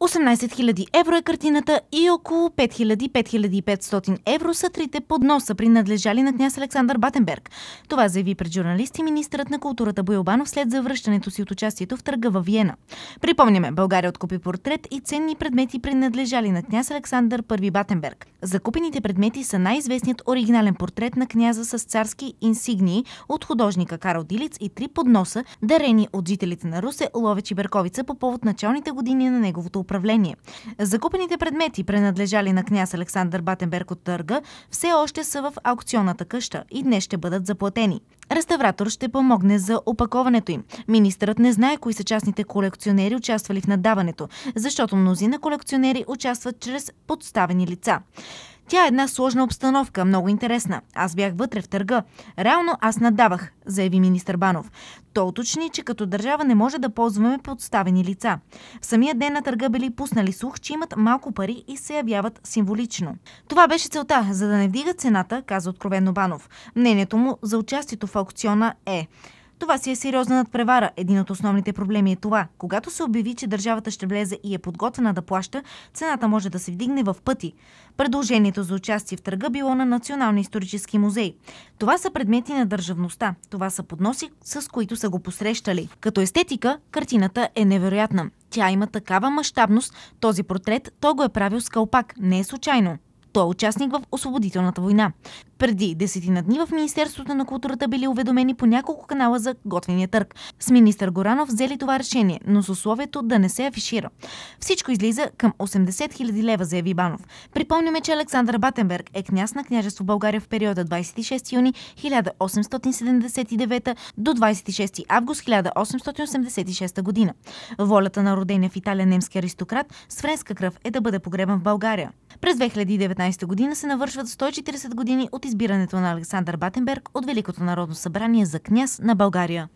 18 000 евро е картината и около 5000-5500 евро са трите подноса, принадлежали на княз Александър Батенберг. Това заяви пред журналисти министърът на културата Боилбанов след завръщането си от участието в търга във Виена. Припомняме, България откупи портрет и ценни предмети, принадлежали на княз Александър I Батенберг. Закупените предмети са най-известният оригинален портрет на княза с царски инсигнии от художника Карл Дилиц и три подноса, дарени от жителите на Русе, Ловеч и Берковица по повод началните години на неговото управление управление. Закупените предмети, принадлежали на княз Александър Батенберг от търга, все още са в аукционната къща и днес ще бъдат заплатени. Реставратор ще помогне за опаковането им. Министърът не знае кои са частните колекционери участвали в надаването, защото мнозина колекционери участват чрез подставени лица. Тя е една сложна обстановка, много интересна. Аз бях вътре в търга. Реално аз надавах, заяви министър Банов. Той уточни, че като държава не може да ползваме подставени лица. В самия ден на търга били пуснали слух, че имат малко пари и се явяват символично. Това беше целта, за да не вдига цената, каза откровенно Банов. Мнението му за участието в аукциона е това си е сериозна надпревара. Един от основните проблеми е това. Когато се обяви, че държавата ще влезе и е подготвена да плаща, цената може да се вдигне в пъти. Предложението за участие в търга било на Националния исторически музей. Това са предмети на държавността. Това са подноси, с които са го посрещали. Като естетика, картината е невероятна. Тя има такава мащабност, този портрет, то го е правил с кълпак. Не е случайно. Той е участник в освободителната война. Преди десетина дни в Министерството на културата били уведомени по няколко канала за готвения търг. С министър Горанов взели това решение, но с условието да не се афишира. Всичко излиза към 80 000 лева, заяви Банов. Припомняме, че Александър Батенберг е княз на княжество България в периода 26 юни 1879 до 26 август 1886 година. Волята на родения в Италия немски аристократ с френска кръв е да бъде погребан в България. През 2019 година се навършват 140 години от избирането на Александър Батенберг от Великото народно събрание за княз на България.